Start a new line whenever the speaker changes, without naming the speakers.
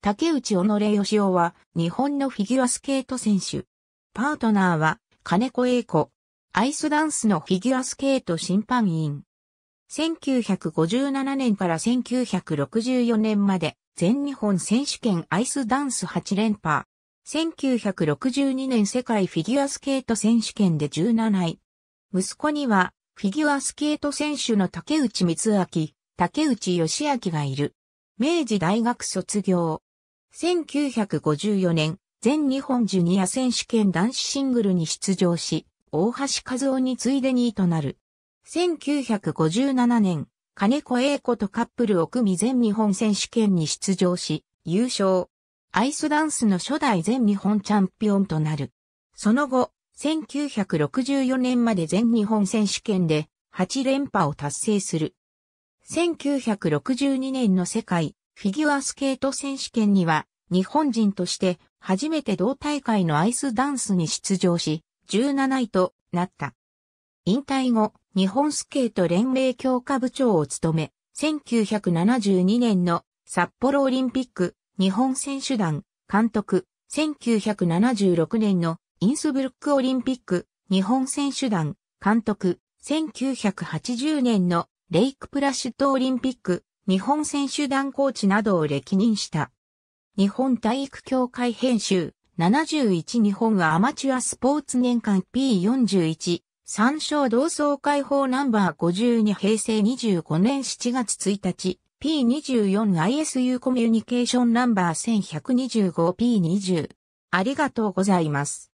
竹内己野義雄は
日本のフィギュアスケート選手。パートナーは金子栄子。アイスダンスのフィギュアスケート審判員。1957年から1964年まで全日本選手権アイスダンス8連覇。1962年世界フィギュアスケート選手権で17位。息子にはフィギュアスケート選手の竹内光明、竹内義明がいる。明治大学卒業。1954年、全日本ジュニア選手権男子シングルに出場し、大橋和夫に次いで2位となる。1957年、金子栄子とカップルを組み全日本選手権に出場し、優勝。アイスダンスの初代全日本チャンピオンとなる。その後、1964年まで全日本選手権で8連覇を達成する。1962年の世界フィギュアスケート選手権には、日本人として初めて同大会のアイスダンスに出場し、17位となった。引退後、日本スケート連盟強化部長を務め、1972年の札幌オリンピック日本選手団監督、1976年のインスブルックオリンピック日本選手団監督、1980年のレイクプラシュトオリンピック日本選手団コーチなどを歴任した。日本体育協会編集、71日本アマチュアスポーツ年間 P41、参照同窓会法ナンバー52平成25年7月1日、P24ISU コミュニケーションナンバー 1125P20。
ありがとうございます。